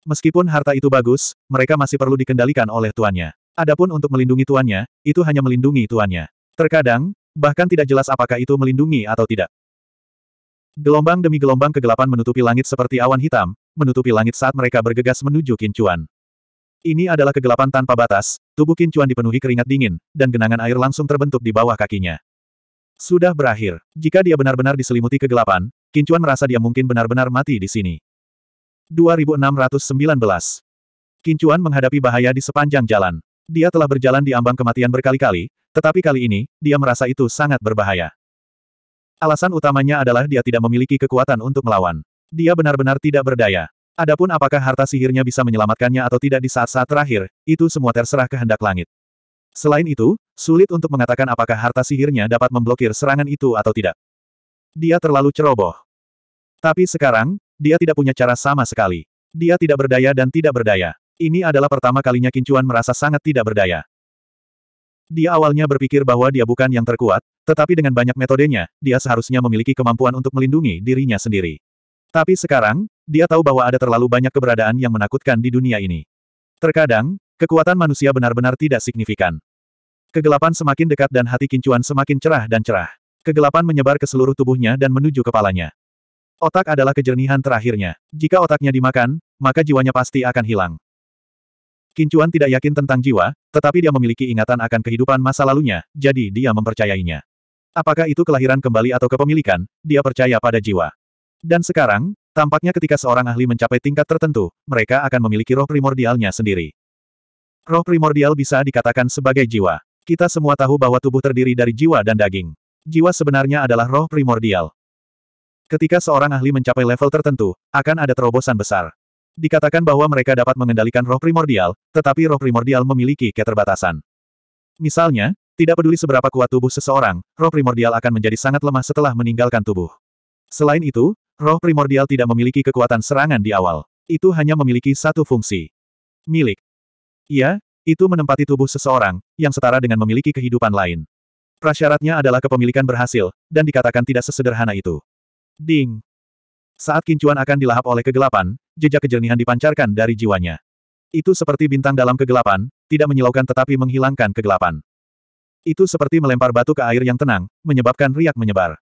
Meskipun harta itu bagus, mereka masih perlu dikendalikan oleh tuannya. Adapun untuk melindungi tuannya, itu hanya melindungi tuannya. Terkadang, bahkan tidak jelas apakah itu melindungi atau tidak. Gelombang demi gelombang kegelapan menutupi langit seperti awan hitam, menutupi langit saat mereka bergegas menuju Kincuan. Ini adalah kegelapan tanpa batas, tubuh Kincuan dipenuhi keringat dingin, dan genangan air langsung terbentuk di bawah kakinya. Sudah berakhir. Jika dia benar-benar diselimuti kegelapan, Kincuan merasa dia mungkin benar-benar mati di sini. 2619 Kincuan menghadapi bahaya di sepanjang jalan. Dia telah berjalan di ambang kematian berkali-kali, tetapi kali ini, dia merasa itu sangat berbahaya. Alasan utamanya adalah dia tidak memiliki kekuatan untuk melawan. Dia benar-benar tidak berdaya. Adapun apakah harta sihirnya bisa menyelamatkannya atau tidak di saat-saat terakhir, itu semua terserah kehendak langit. Selain itu, sulit untuk mengatakan apakah harta sihirnya dapat memblokir serangan itu atau tidak. Dia terlalu ceroboh. Tapi sekarang, dia tidak punya cara sama sekali. Dia tidak berdaya dan tidak berdaya. Ini adalah pertama kalinya Kincuan merasa sangat tidak berdaya. Dia awalnya berpikir bahwa dia bukan yang terkuat, tetapi dengan banyak metodenya, dia seharusnya memiliki kemampuan untuk melindungi dirinya sendiri. Tapi sekarang, dia tahu bahwa ada terlalu banyak keberadaan yang menakutkan di dunia ini. Terkadang, kekuatan manusia benar-benar tidak signifikan. Kegelapan semakin dekat dan hati Kincuan semakin cerah dan cerah. Kegelapan menyebar ke seluruh tubuhnya dan menuju kepalanya. Otak adalah kejernihan terakhirnya. Jika otaknya dimakan, maka jiwanya pasti akan hilang. Kincuan tidak yakin tentang jiwa, tetapi dia memiliki ingatan akan kehidupan masa lalunya, jadi dia mempercayainya. Apakah itu kelahiran kembali atau kepemilikan, dia percaya pada jiwa. Dan sekarang, tampaknya ketika seorang ahli mencapai tingkat tertentu, mereka akan memiliki roh primordialnya sendiri. Roh primordial bisa dikatakan sebagai jiwa. Kita semua tahu bahwa tubuh terdiri dari jiwa dan daging. Jiwa sebenarnya adalah roh primordial. Ketika seorang ahli mencapai level tertentu, akan ada terobosan besar. Dikatakan bahwa mereka dapat mengendalikan roh primordial, tetapi roh primordial memiliki keterbatasan. Misalnya, tidak peduli seberapa kuat tubuh seseorang, roh primordial akan menjadi sangat lemah setelah meninggalkan tubuh. Selain itu, Roh primordial tidak memiliki kekuatan serangan di awal. Itu hanya memiliki satu fungsi. Milik. Iya, itu menempati tubuh seseorang, yang setara dengan memiliki kehidupan lain. Prasyaratnya adalah kepemilikan berhasil, dan dikatakan tidak sesederhana itu. Ding. Saat kincuan akan dilahap oleh kegelapan, jejak kejernihan dipancarkan dari jiwanya. Itu seperti bintang dalam kegelapan, tidak menyilaukan tetapi menghilangkan kegelapan. Itu seperti melempar batu ke air yang tenang, menyebabkan riak menyebar.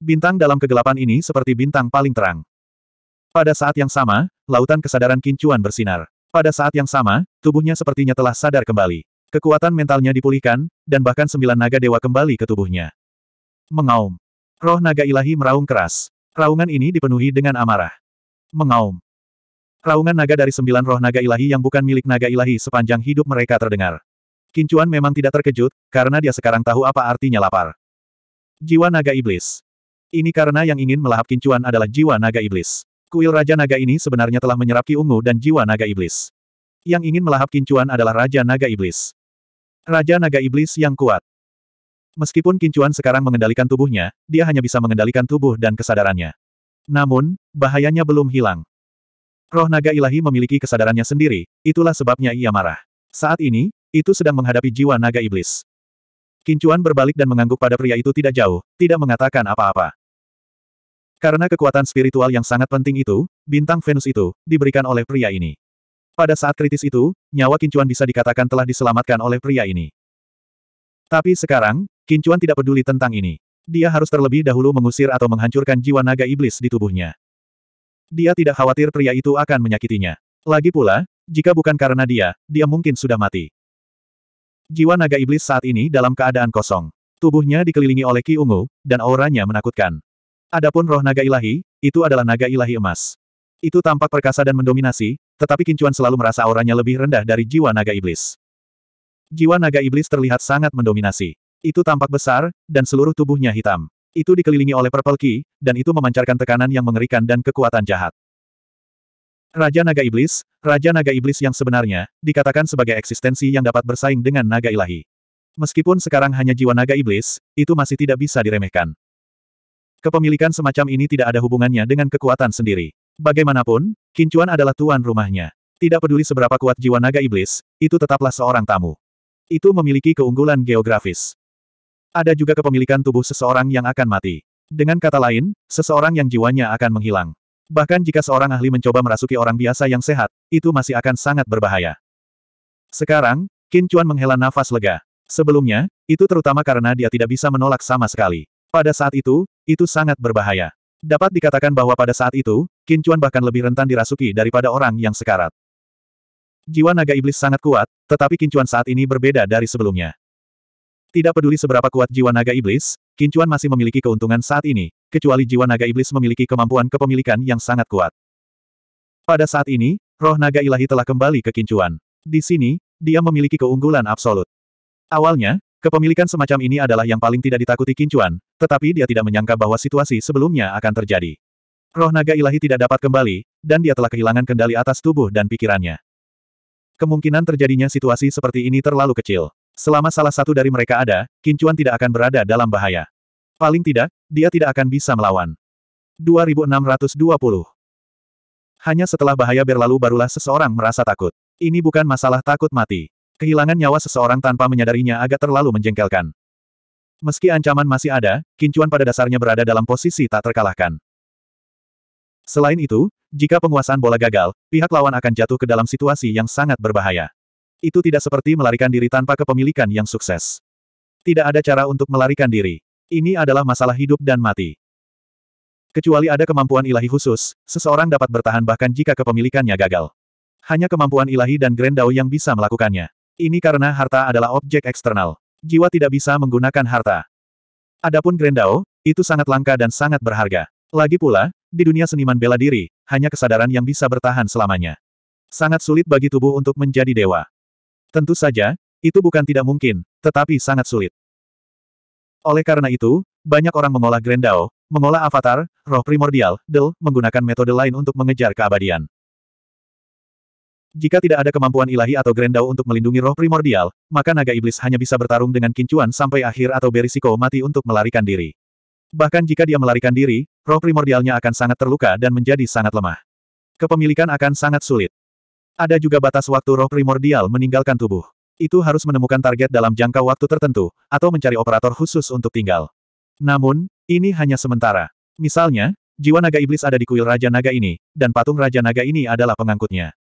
Bintang dalam kegelapan ini seperti bintang paling terang. Pada saat yang sama, lautan kesadaran kincuan bersinar. Pada saat yang sama, tubuhnya sepertinya telah sadar kembali. Kekuatan mentalnya dipulihkan, dan bahkan sembilan naga dewa kembali ke tubuhnya. Mengaum. Roh naga ilahi meraung keras. Raungan ini dipenuhi dengan amarah. Mengaum. Raungan naga dari sembilan roh naga ilahi yang bukan milik naga ilahi sepanjang hidup mereka terdengar. Kincuan memang tidak terkejut, karena dia sekarang tahu apa artinya lapar. Jiwa naga iblis. Ini karena yang ingin melahap kincuan adalah jiwa naga iblis. Kuil Raja Naga ini sebenarnya telah menyerap Ki Ungu dan jiwa naga iblis. Yang ingin melahap kincuan adalah Raja Naga Iblis. Raja Naga Iblis yang kuat. Meskipun kincuan sekarang mengendalikan tubuhnya, dia hanya bisa mengendalikan tubuh dan kesadarannya. Namun, bahayanya belum hilang. Roh naga ilahi memiliki kesadarannya sendiri, itulah sebabnya ia marah. Saat ini, itu sedang menghadapi jiwa naga iblis. Kincuan berbalik dan mengangguk pada pria itu tidak jauh, tidak mengatakan apa-apa. Karena kekuatan spiritual yang sangat penting itu, bintang Venus itu, diberikan oleh pria ini. Pada saat kritis itu, nyawa Kincuan bisa dikatakan telah diselamatkan oleh pria ini. Tapi sekarang, Kincuan tidak peduli tentang ini. Dia harus terlebih dahulu mengusir atau menghancurkan jiwa naga iblis di tubuhnya. Dia tidak khawatir pria itu akan menyakitinya. Lagi pula, jika bukan karena dia, dia mungkin sudah mati. Jiwa naga iblis saat ini dalam keadaan kosong. Tubuhnya dikelilingi oleh Ki Ungu, dan auranya menakutkan. Adapun roh naga ilahi, itu adalah naga ilahi emas. Itu tampak perkasa dan mendominasi, tetapi Kincuan selalu merasa auranya lebih rendah dari jiwa naga iblis. Jiwa naga iblis terlihat sangat mendominasi. Itu tampak besar, dan seluruh tubuhnya hitam. Itu dikelilingi oleh purple key, dan itu memancarkan tekanan yang mengerikan dan kekuatan jahat. Raja Naga Iblis, Raja Naga Iblis yang sebenarnya, dikatakan sebagai eksistensi yang dapat bersaing dengan Naga Ilahi. Meskipun sekarang hanya jiwa Naga Iblis, itu masih tidak bisa diremehkan. Kepemilikan semacam ini tidak ada hubungannya dengan kekuatan sendiri. Bagaimanapun, Kincuan adalah tuan rumahnya. Tidak peduli seberapa kuat jiwa naga iblis, itu tetaplah seorang tamu. Itu memiliki keunggulan geografis. Ada juga kepemilikan tubuh seseorang yang akan mati. Dengan kata lain, seseorang yang jiwanya akan menghilang. Bahkan jika seorang ahli mencoba merasuki orang biasa yang sehat, itu masih akan sangat berbahaya. Sekarang, Qin menghela nafas lega. Sebelumnya, itu terutama karena dia tidak bisa menolak sama sekali. Pada saat itu, itu sangat berbahaya. Dapat dikatakan bahwa pada saat itu, kincuan bahkan lebih rentan dirasuki daripada orang yang sekarat. Jiwa naga iblis sangat kuat, tetapi kincuan saat ini berbeda dari sebelumnya. Tidak peduli seberapa kuat jiwa naga iblis, kincuan masih memiliki keuntungan saat ini, kecuali jiwa naga iblis memiliki kemampuan kepemilikan yang sangat kuat. Pada saat ini, roh naga ilahi telah kembali ke kincuan. Di sini, dia memiliki keunggulan absolut. Awalnya, Kepemilikan semacam ini adalah yang paling tidak ditakuti Kincuan, tetapi dia tidak menyangka bahwa situasi sebelumnya akan terjadi. Roh naga ilahi tidak dapat kembali, dan dia telah kehilangan kendali atas tubuh dan pikirannya. Kemungkinan terjadinya situasi seperti ini terlalu kecil. Selama salah satu dari mereka ada, Kincuan tidak akan berada dalam bahaya. Paling tidak, dia tidak akan bisa melawan. 2620 Hanya setelah bahaya berlalu barulah seseorang merasa takut. Ini bukan masalah takut mati. Kehilangan nyawa seseorang tanpa menyadarinya agak terlalu menjengkelkan. Meski ancaman masih ada, Kincuan pada dasarnya berada dalam posisi tak terkalahkan. Selain itu, jika penguasaan bola gagal, pihak lawan akan jatuh ke dalam situasi yang sangat berbahaya. Itu tidak seperti melarikan diri tanpa kepemilikan yang sukses. Tidak ada cara untuk melarikan diri. Ini adalah masalah hidup dan mati. Kecuali ada kemampuan ilahi khusus, seseorang dapat bertahan bahkan jika kepemilikannya gagal. Hanya kemampuan ilahi dan Grendau yang bisa melakukannya. Ini karena harta adalah objek eksternal. Jiwa tidak bisa menggunakan harta. Adapun Grendao, itu sangat langka dan sangat berharga. Lagi pula, di dunia seniman bela diri, hanya kesadaran yang bisa bertahan selamanya. Sangat sulit bagi tubuh untuk menjadi dewa. Tentu saja, itu bukan tidak mungkin, tetapi sangat sulit. Oleh karena itu, banyak orang mengolah Grendao, mengolah avatar, roh primordial, Del, menggunakan metode lain untuk mengejar keabadian. Jika tidak ada kemampuan ilahi atau grendau untuk melindungi roh primordial, maka naga iblis hanya bisa bertarung dengan kincuan sampai akhir atau berisiko mati untuk melarikan diri. Bahkan jika dia melarikan diri, roh primordialnya akan sangat terluka dan menjadi sangat lemah. Kepemilikan akan sangat sulit. Ada juga batas waktu roh primordial meninggalkan tubuh. Itu harus menemukan target dalam jangka waktu tertentu, atau mencari operator khusus untuk tinggal. Namun, ini hanya sementara. Misalnya, jiwa naga iblis ada di kuil Raja Naga ini, dan patung Raja Naga ini adalah pengangkutnya.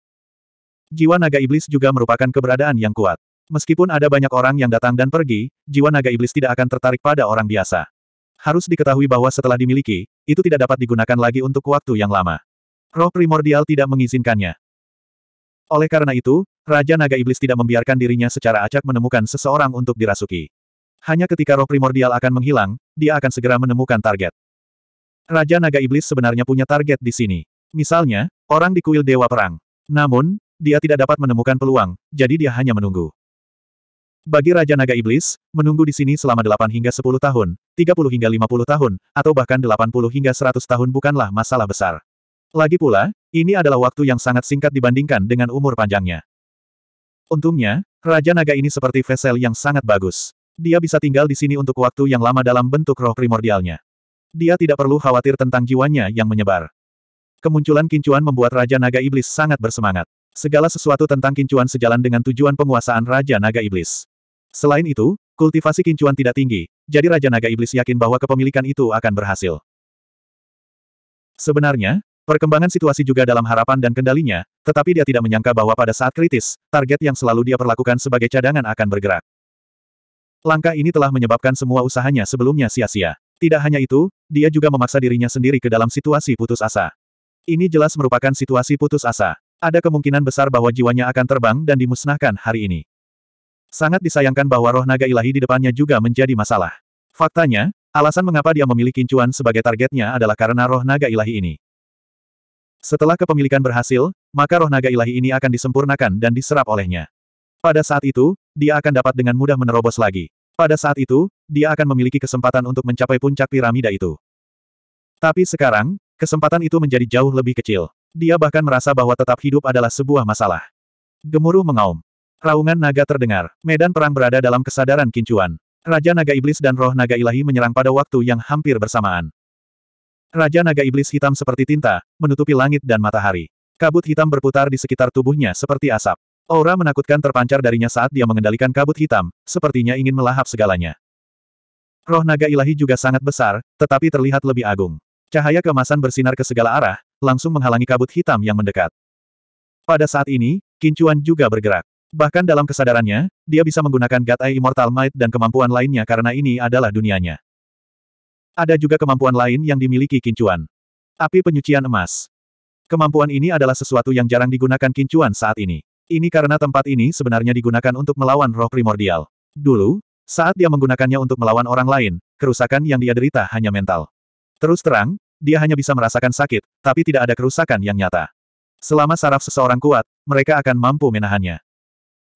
Jiwa naga iblis juga merupakan keberadaan yang kuat. Meskipun ada banyak orang yang datang dan pergi, jiwa naga iblis tidak akan tertarik pada orang biasa. Harus diketahui bahwa setelah dimiliki, itu tidak dapat digunakan lagi untuk waktu yang lama. Roh primordial tidak mengizinkannya. Oleh karena itu, Raja Naga Iblis tidak membiarkan dirinya secara acak menemukan seseorang untuk dirasuki. Hanya ketika roh primordial akan menghilang, dia akan segera menemukan target. Raja Naga Iblis sebenarnya punya target di sini. Misalnya, orang di kuil Dewa Perang. Namun, dia tidak dapat menemukan peluang, jadi dia hanya menunggu. Bagi Raja Naga Iblis, menunggu di sini selama 8 hingga 10 tahun, 30 hingga 50 tahun, atau bahkan 80 hingga 100 tahun bukanlah masalah besar. Lagi pula, ini adalah waktu yang sangat singkat dibandingkan dengan umur panjangnya. Untungnya, Raja Naga ini seperti Vesel yang sangat bagus. Dia bisa tinggal di sini untuk waktu yang lama dalam bentuk roh primordialnya. Dia tidak perlu khawatir tentang jiwanya yang menyebar. Kemunculan kincuan membuat Raja Naga Iblis sangat bersemangat. Segala sesuatu tentang kincuan sejalan dengan tujuan penguasaan Raja Naga Iblis. Selain itu, kultivasi kincuan tidak tinggi, jadi Raja Naga Iblis yakin bahwa kepemilikan itu akan berhasil. Sebenarnya, Perkembangan situasi juga dalam harapan dan kendalinya, tetapi dia tidak menyangka bahwa pada saat kritis, target yang selalu dia perlakukan sebagai cadangan akan bergerak. Langkah ini telah menyebabkan semua usahanya sebelumnya sia-sia. Tidak hanya itu, dia juga memaksa dirinya sendiri ke dalam situasi putus asa. Ini jelas merupakan situasi putus asa. Ada kemungkinan besar bahwa jiwanya akan terbang dan dimusnahkan hari ini. Sangat disayangkan bahwa roh naga ilahi di depannya juga menjadi masalah. Faktanya, alasan mengapa dia memiliki kincuan sebagai targetnya adalah karena roh naga ilahi ini. Setelah kepemilikan berhasil, maka roh naga ilahi ini akan disempurnakan dan diserap olehnya. Pada saat itu, dia akan dapat dengan mudah menerobos lagi. Pada saat itu, dia akan memiliki kesempatan untuk mencapai puncak piramida itu. Tapi sekarang, kesempatan itu menjadi jauh lebih kecil. Dia bahkan merasa bahwa tetap hidup adalah sebuah masalah. Gemuruh mengaum. Raungan naga terdengar. Medan perang berada dalam kesadaran kincuan. Raja Naga Iblis dan Roh Naga Ilahi menyerang pada waktu yang hampir bersamaan. Raja Naga Iblis hitam seperti tinta, menutupi langit dan matahari. Kabut hitam berputar di sekitar tubuhnya seperti asap. Aura menakutkan terpancar darinya saat dia mengendalikan kabut hitam, sepertinya ingin melahap segalanya. Roh Naga Ilahi juga sangat besar, tetapi terlihat lebih agung. Cahaya kemasan bersinar ke segala arah, langsung menghalangi kabut hitam yang mendekat. Pada saat ini, Kincuan juga bergerak. Bahkan dalam kesadarannya, dia bisa menggunakan God Eye Immortal Might dan kemampuan lainnya karena ini adalah dunianya. Ada juga kemampuan lain yang dimiliki Kincuan. Api penyucian emas. Kemampuan ini adalah sesuatu yang jarang digunakan Kincuan saat ini. Ini karena tempat ini sebenarnya digunakan untuk melawan roh primordial. Dulu, saat dia menggunakannya untuk melawan orang lain, kerusakan yang dia derita hanya mental. Terus terang, dia hanya bisa merasakan sakit, tapi tidak ada kerusakan yang nyata. Selama saraf seseorang kuat, mereka akan mampu menahannya.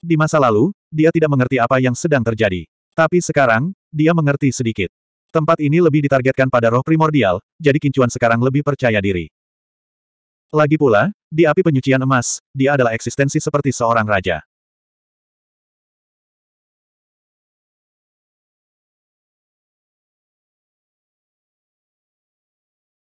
Di masa lalu, dia tidak mengerti apa yang sedang terjadi. Tapi sekarang, dia mengerti sedikit. Tempat ini lebih ditargetkan pada roh primordial, jadi Kincuan sekarang lebih percaya diri. Lagi pula, di api penyucian emas, dia adalah eksistensi seperti seorang raja.